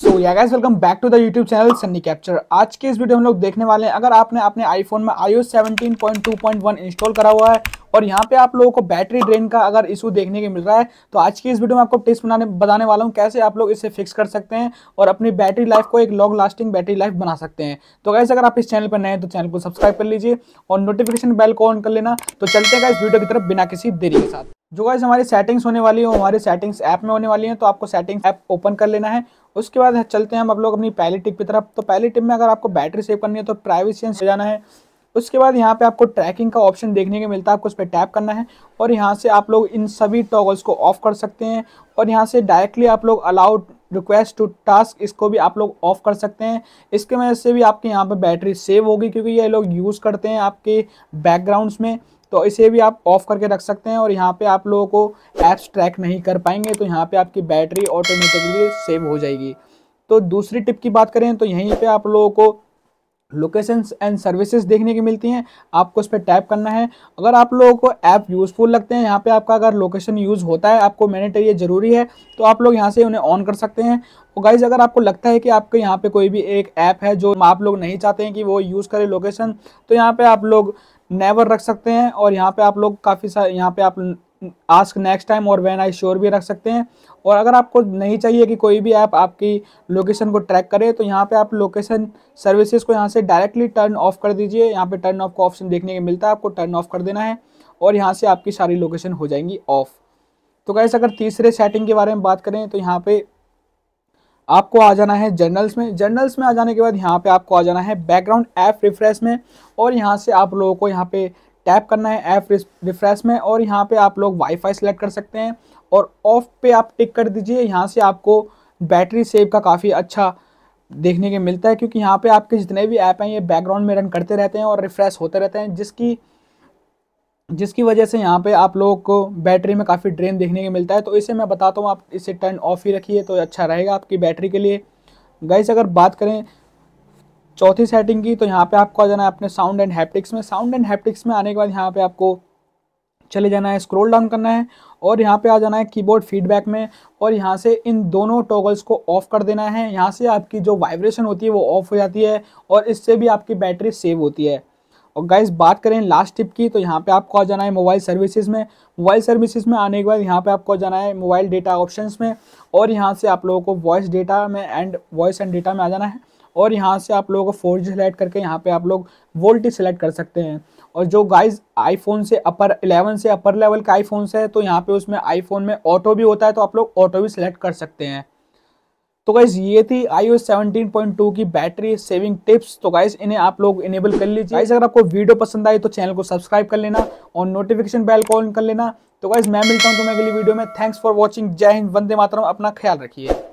सो यागैस welcome back to the YouTube channel Sunny capture आज के इस वीडियो हम लोग देखने वाले हैं अगर आपने अपने आईफोन में आई 17.2.1 इंस्टॉल करा हुआ है और यहाँ पे आप लोगों को बैटरी ड्रेन का अगर इशू देखने के मिल रहा है तो आज की इस वीडियो में आपको टिप्स बनाने बताने वाला हूँ कैसे आप लोग इसे फिक्स कर सकते हैं और अपनी बैटरी लाइफ को एक लॉन्ग लास्टिंग बैटरी लाइफ बना सकते हैं तो कैसे अगर आप इस चैनल पर नए हैं तो चैनल को सब्सक्राइब कर लीजिए और नोटिफिकेशन बेल को ऑन कर लेना तो चलते हैं इस वीडियो की तरफ बिना किसी देरी के साथ जो गाइज हमारी सेटिंग्स होने वाली है हमारी सेटिंग्स ऐप में होने वाली है तो आपको सेटिंग्स ऐप ओपन कर लेना है उसके बाद चलते हैं हम आप लोग अपनी पहली टिप की तरफ तो पहली टिप में अगर आपको बैटरी सेव करनी है तो प्राइवेसी से जाना है उसके बाद यहाँ पे आपको ट्रैकिंग का ऑप्शन देखने को मिलता है आपको उस पर टैप करना है और यहाँ से आप लोग इन सभी टॉगल्स को ऑफ कर सकते हैं और यहाँ से डायरेक्टली आप लोग अलाउड रिक्वेस्ट टू टास्क इसको भी आप लोग ऑफ कर सकते हैं इसके वजह से भी आपके यहाँ पर बैटरी सेव होगी क्योंकि ये लोग यूज़ करते हैं आपके बैकग्राउंड्स में तो इसे भी आप ऑफ करके रख सकते हैं और यहाँ पे आप लोगों को ऐप्स ट्रैक नहीं कर पाएंगे तो यहाँ पे आपकी बैटरी ऑटोमेटिकली सेव हो जाएगी तो दूसरी टिप की बात करें तो यहीं पर आप लोगों को लोकेशंस एंड सर्विसेज देखने की मिलती हैं आपको इस पर टैप करना है अगर आप लोगों को ऐप यूज़फुल लगते हैं यहाँ पे आपका अगर लोकेशन यूज़ होता है आपको मैनेटरी ज़रूरी है तो आप लोग यहाँ से उन्हें ऑन कर सकते हैं और गाइज अगर आपको लगता है कि आपके यहाँ पे कोई भी एक ऐप है जो आप लोग नहीं चाहते हैं कि वो यूज़ करें लोकेशन तो यहाँ पर आप लोग नेवर रख सकते हैं और यहाँ पर आप लोग काफ़ी सारे यहाँ पर आप आस्क नेक्स्ट टाइम और वैन आई श्योर भी रख सकते हैं और अगर आपको नहीं चाहिए कि कोई भी ऐप आप आपकी लोकेशन को ट्रैक करे तो यहाँ पे आप लोकेशन सर्विसेज को यहाँ से डायरेक्टली टर्न ऑफ कर दीजिए यहाँ पे टर्न ऑफ का ऑप्शन देखने को मिलता है आपको टर्न ऑफ कर देना है और यहाँ से आपकी सारी लोकेशन हो जाएंगी ऑफ तो कैसे अगर तीसरे सेटिंग के बारे में बात करें तो यहाँ पर आपको आ जाना है जर्नल्स में जर्नल्स में आ जाने के बाद यहाँ पर आपको आ जाना है बैकग्राउंड ऐप रिफ्रेश में और यहाँ से आप लोगों को यहाँ पर टैप करना है ऐप रिफ्रेश में और यहाँ पे आप लोग वाईफाई सेलेक्ट कर सकते हैं और ऑफ पे आप टिक कर दीजिए यहाँ से आपको बैटरी सेव का काफ़ी अच्छा देखने के मिलता है क्योंकि यहाँ पे आपके जितने भी ऐप हैं ये बैकग्राउंड में रन करते रहते हैं और रिफ्रेश होते रहते हैं जिसकी जिसकी वजह से यहाँ पे आप लोगों को बैटरी में काफ़ी ड्रेन देखने के मिलता है तो इसे मैं बताता हूँ आप इसे टर्न ऑफ ही रखिए तो अच्छा रहेगा आपकी बैटरी के लिए गाइस अगर बात करें चौथी सेटिंग की तो यहाँ पे आपको आ जाना है अपने साउंड एंड हैप्टिक्स में साउंड एंड हैप्टिक्स में आने के बाद यहाँ पे आपको चले जाना है स्क्रॉल डाउन करना है और यहाँ पे आ जाना है कीबोर्ड फीडबैक में और यहाँ से इन दोनों टॉगल्स को ऑफ कर देना है यहाँ से आपकी जो वाइब्रेशन होती है वो ऑफ हो जाती है और इससे भी आपकी बैटरी सेव होती है और गाइज बात करें लास्ट टिप की तो यहाँ पे आपको आ जाना है मोबाइल सर्विसेज में मोबाइल सर्विसेज में आने के बाद यहाँ पे आपको आ जाना है मोबाइल डेटा ऑप्शंस में और यहाँ से आप लोगों को वॉइस डेटा में एंड वॉइस एंड डेटा में आ जाना है और यहाँ से आप लोगों को फोर जी सेलेक्ट करके यहाँ पे आप लोग वोल्टेज सेलेक्ट कर सकते हैं और जो गाइज आईफोन से अपर 11 से अपर लेवल का आईफोन से है तो यहाँ पे उसमें आईफोन में ऑटो भी होता है तो आप लोग ऑटो भी सिलेक्ट कर सकते हैं तो गाइज ये थी आई ओ की बैटरी सेविंग टिप्स तो गाइज इन्हें आप लोग इनेबल कर लीजिए गाइज अगर आपको वीडियो पसंद आई तो चैनल को सब्सक्राइब कर लेना और नोटिफिकेशन बेल को ऑन कर लेना तो गाइज मैं मिलता हूँ तुम्हें अगली वीडियो में थैंक्स फॉर वॉचिंग जय हिंद वंदे मातरम अपना ख्याल रखिए